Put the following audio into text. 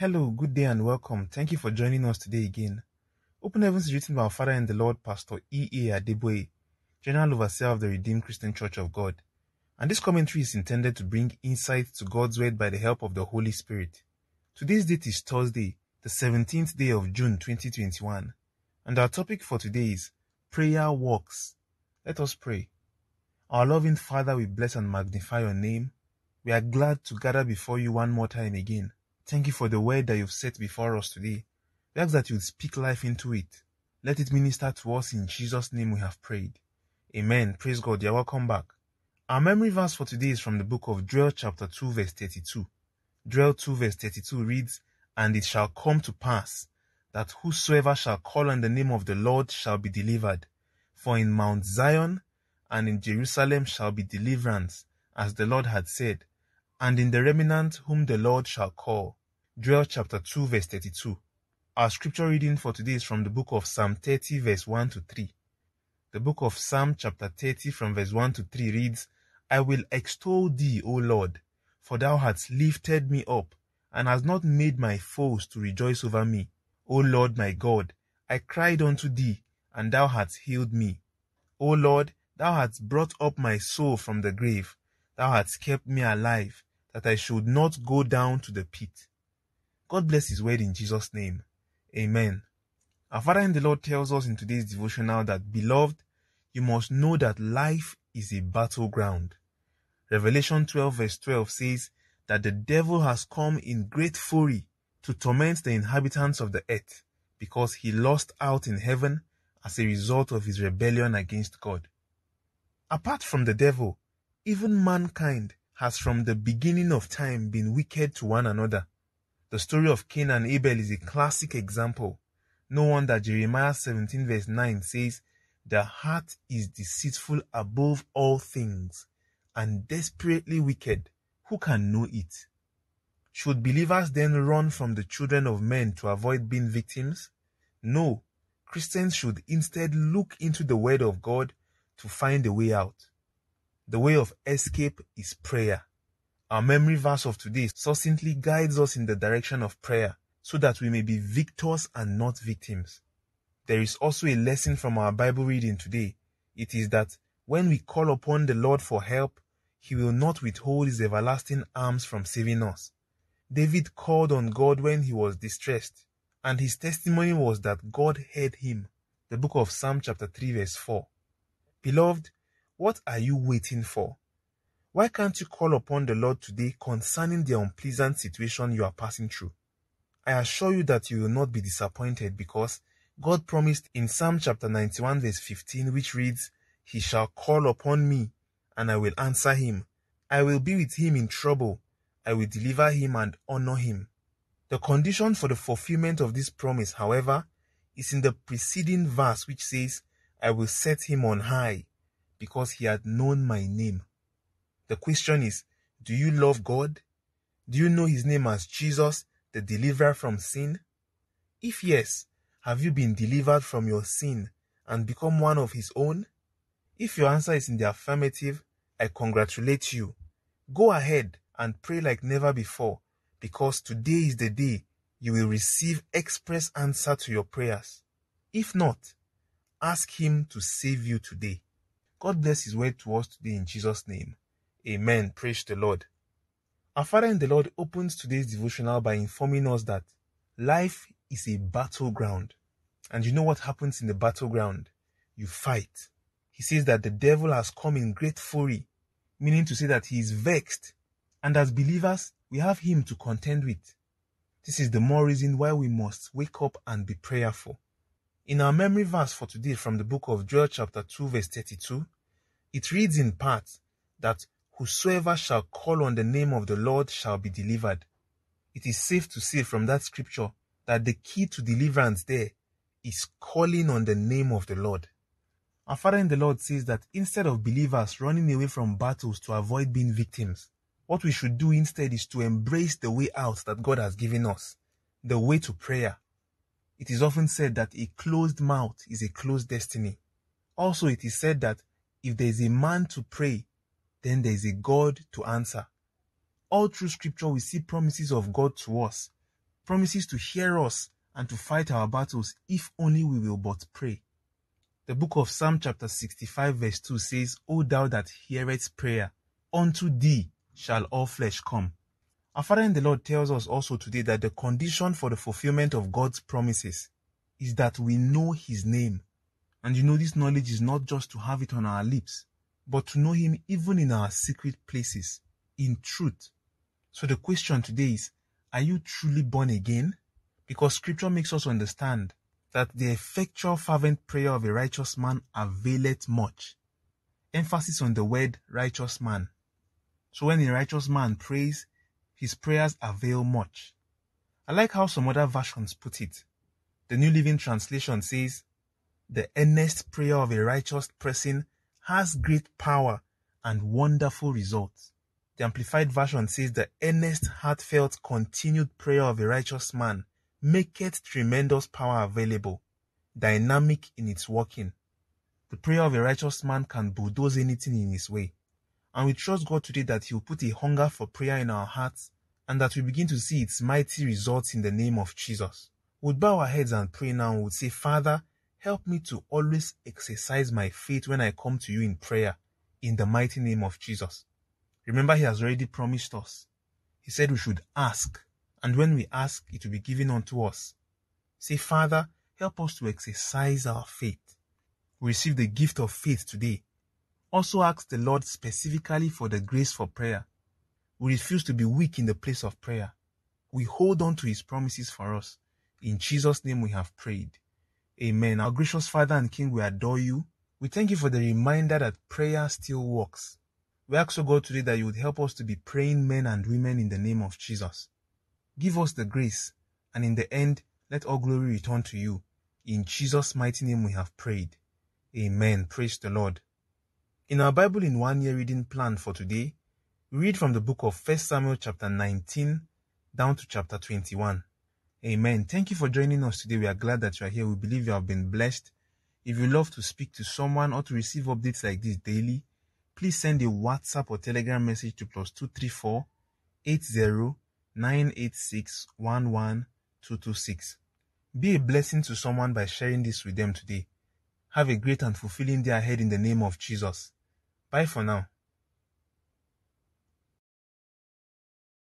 Hello, good day, and welcome. Thank you for joining us today again. Open Heavens is written by our Father and the Lord, Pastor E. A. Adeboye, General Overseer of the Redeemed Christian Church of God. And this commentary is intended to bring insight to God's Word by the help of the Holy Spirit. Today's date is Thursday, the 17th day of June 2021. And our topic for today is Prayer Works. Let us pray. Our loving Father, we bless and magnify your name. We are glad to gather before you one more time again Thank you for the word that you've set before us today. We ask that you would speak life into it. Let it minister to us in Jesus' name we have prayed. Amen. Praise God. You're welcome back. Our memory verse for today is from the book of Joel chapter 2 verse 32. Joel 2 verse 32 reads, And it shall come to pass that whosoever shall call on the name of the Lord shall be delivered. For in Mount Zion and in Jerusalem shall be deliverance, as the Lord had said, and in the remnant whom the Lord shall call. Joel chapter 2 verse 32. Our scripture reading for today is from the book of Psalm 30 verse 1 to 3. The book of Psalm chapter 30 from verse 1 to 3 reads, I will extol thee, O Lord, for thou hast lifted me up, and hast not made my foes to rejoice over me. O Lord my God, I cried unto thee, and thou hast healed me. O Lord, thou hast brought up my soul from the grave, thou hast kept me alive, that I should not go down to the pit. God bless his word in Jesus' name. Amen. Our Father in the Lord tells us in today's devotional that, Beloved, you must know that life is a battleground. Revelation 12 verse 12 says that the devil has come in great fury to torment the inhabitants of the earth because he lost out in heaven as a result of his rebellion against God. Apart from the devil, even mankind has from the beginning of time been wicked to one another. The story of Cain and Abel is a classic example. No wonder Jeremiah 17 verse 9 says, The heart is deceitful above all things and desperately wicked. Who can know it? Should believers then run from the children of men to avoid being victims? No. Christians should instead look into the Word of God to find a way out. The way of escape is prayer. Our memory verse of today succinctly guides us in the direction of prayer so that we may be victors and not victims. There is also a lesson from our Bible reading today. It is that when we call upon the Lord for help, he will not withhold his everlasting arms from saving us. David called on God when he was distressed, and his testimony was that God heard him. The book of Psalm chapter 3 verse 4. Beloved, what are you waiting for? Why can't you call upon the Lord today concerning the unpleasant situation you are passing through? I assure you that you will not be disappointed because God promised in Psalm chapter 91 verse 15 which reads, He shall call upon me and I will answer him. I will be with him in trouble. I will deliver him and honor him. The condition for the fulfillment of this promise, however, is in the preceding verse which says, I will set him on high because he had known my name. The question is, do you love God? Do you know his name as Jesus, the deliverer from sin? If yes, have you been delivered from your sin and become one of his own? If your answer is in the affirmative, I congratulate you. Go ahead and pray like never before because today is the day you will receive express answer to your prayers. If not, ask him to save you today. God bless His word to us today in Jesus' name. Amen. Praise the Lord. Our Father in the Lord opens today's devotional by informing us that life is a battleground. And you know what happens in the battleground? You fight. He says that the devil has come in great fury, meaning to say that he is vexed. And as believers, we have him to contend with. This is the more reason why we must wake up and be prayerful. In our memory verse for today from the book of Joel chapter 2 verse 32, it reads in part that whosoever shall call on the name of the Lord shall be delivered. It is safe to say from that scripture that the key to deliverance there is calling on the name of the Lord. Our Father in the Lord says that instead of believers running away from battles to avoid being victims, what we should do instead is to embrace the way out that God has given us, the way to prayer. It is often said that a closed mouth is a closed destiny. Also, it is said that if there is a man to pray, then there is a God to answer. All through scripture, we see promises of God to us, promises to hear us and to fight our battles if only we will but pray. The book of Psalm chapter 65 verse 2 says, O thou that hearest prayer, unto thee shall all flesh come. Our Father in the Lord tells us also today that the condition for the fulfillment of God's promises is that we know his name and you know, this knowledge is not just to have it on our lips, but to know Him even in our secret places, in truth. So the question today is Are you truly born again? Because Scripture makes us understand that the effectual fervent prayer of a righteous man availeth much. Emphasis on the word righteous man. So when a righteous man prays, his prayers avail much. I like how some other versions put it. The New Living Translation says, the earnest prayer of a righteous person has great power and wonderful results. The Amplified Version says, The earnest, heartfelt, continued prayer of a righteous man maketh tremendous power available, dynamic in its working. The prayer of a righteous man can bulldoze anything in his way. And we trust God today that He will put a hunger for prayer in our hearts and that we begin to see its mighty results in the name of Jesus. we would bow our heads and pray now and would say, Father, Help me to always exercise my faith when I come to you in prayer in the mighty name of Jesus. Remember, He has already promised us. He said we should ask, and when we ask, it will be given unto us. Say, Father, help us to exercise our faith. We receive the gift of faith today. Also ask the Lord specifically for the grace for prayer. We refuse to be weak in the place of prayer. We hold on to His promises for us. In Jesus' name we have prayed. Amen. Our gracious Father and King, we adore you. We thank you for the reminder that prayer still works. We ask, O God, today that you would help us to be praying men and women in the name of Jesus. Give us the grace, and in the end, let all glory return to you. In Jesus' mighty name we have prayed. Amen. Praise the Lord. In our Bible in one year reading plan for today, we read from the book of 1 Samuel chapter 19 down to chapter 21. Amen. Thank you for joining us today. We are glad that you are here. We believe you have been blessed. If you love to speak to someone or to receive updates like this daily, please send a WhatsApp or Telegram message to plus 234 80 986 11226. Be a blessing to someone by sharing this with them today. Have a great and fulfilling day ahead in the name of Jesus. Bye for now.